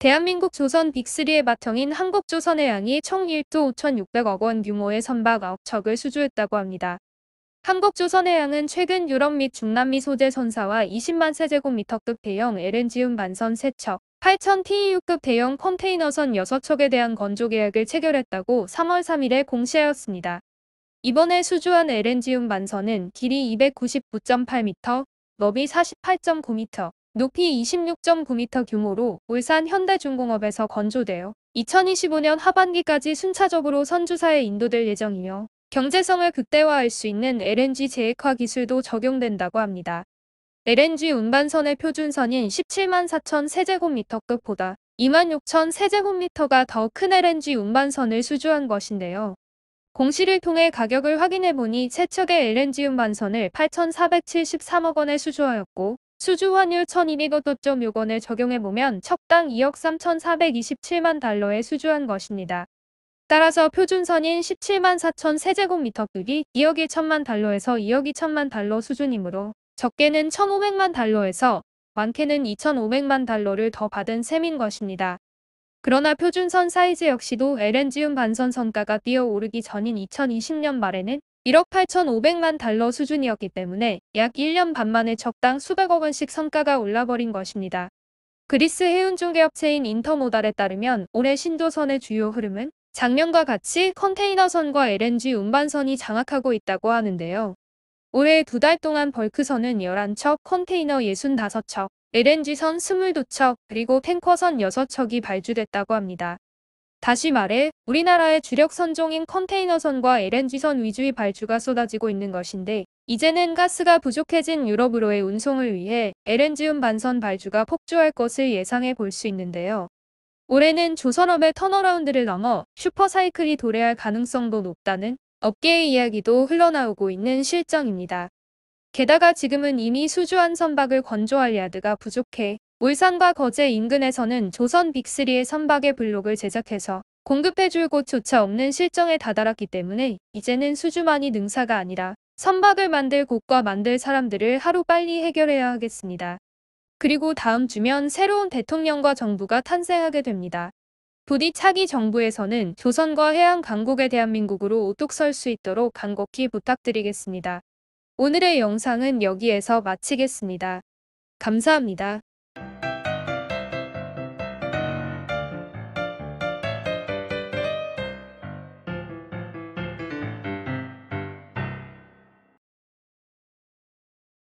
대한민국 조선 빅3의 마텅인 한국조선해양이 총 1조 5,600억 원 규모의 선박 9척을 수주했다고 합니다. 한국조선해양은 최근 유럽 및 중남미 소재 선사와 20만 세제곱미터급 대형 LNG 운반선 3척, 8,000 TEU급 대형 컨테이너선 6척에 대한 건조 계약을 체결했다고 3월 3일에 공시하였습니다. 이번에 수주한 LNG 운반선은 길이 299.8m, 너비 48.9m, 높이 26.9m 규모로 울산 현대중공업에서 건조되어 2025년 하반기까지 순차적으로 선주사에 인도될 예정이며 경제성을 극대화할 수 있는 LNG 제액화 기술도 적용된다고 합니다. LNG 운반선의 표준선인 17만 4천 세제곱미터급보다 2만 6천 세제곱미터가 더 큰 LNG 운반선을 수주한 것인데요. 공시를 통해 가격을 확인해보니 최척의 LNG 운반선을 8,473억 원에 수주하였고 수주환율 1200.5원을 적용해보면 척당 2억 3,427만 달러에 수주한 것입니다. 따라서 표준선인 17만 4천 세제곱미터급이 2억 1천만 달러에서 2억 2천만 달러 수준이므로 적게는 1,500만 달러에서 많게는 2,500만 달러를 더 받은 셈인 것입니다. 그러나 표준선 사이즈 역시도 LNG운 반선 성가가 뛰어오르기 전인 2020년 말에는 1억 8,500만 달러 수준이었기 때문에 약 1년 반 만에 적당 수백억 원씩 성가가 올라버린 것입니다. 그리스 해운중개업체인 인터모달에 따르면 올해 신도선의 주요 흐름은 작년과 같이 컨테이너선과 LNG 운반선이 장악하고 있다고 하는데요. 올해 두 달 동안 벌크선은 11척, 컨테이너 65척, LNG선 22척, 그리고 탱커선 6척이 발주됐다고 합니다. 다시 말해 우리나라의 주력 선종인 컨테이너선과 LNG선 위주의 발주가 쏟아지고 있는 것인데 이제는 가스가 부족해진 유럽으로의 운송을 위해 LNG 운반선 발주가 폭주할 것을 예상해 볼 수 있는데요. 올해는 조선업의 턴어라운드를 넘어 슈퍼사이클이 도래할 가능성도 높다는 업계의 이야기도 흘러나오고 있는 실정입니다. 게다가 지금은 이미 수주한 선박을 건조할 야드가 부족해 울산과 거제 인근에서는 조선 빅3의 선박의 블록을 제작해서 공급해줄 곳조차 없는 실정에 다다랐기 때문에 이제는 수주만이 능사가 아니라 선박을 만들 곳과 만들 사람들을 하루 빨리 해결해야 하겠습니다. 그리고 다음 주면 새로운 대통령과 정부가 탄생하게 됩니다. 부디 차기 정부에서는 조선과 해양 강국의 대한민국으로 오뚝 설 수 있도록 간곡히 부탁드리겠습니다. 오늘의 영상은 여기에서 마치겠습니다. 감사합니다.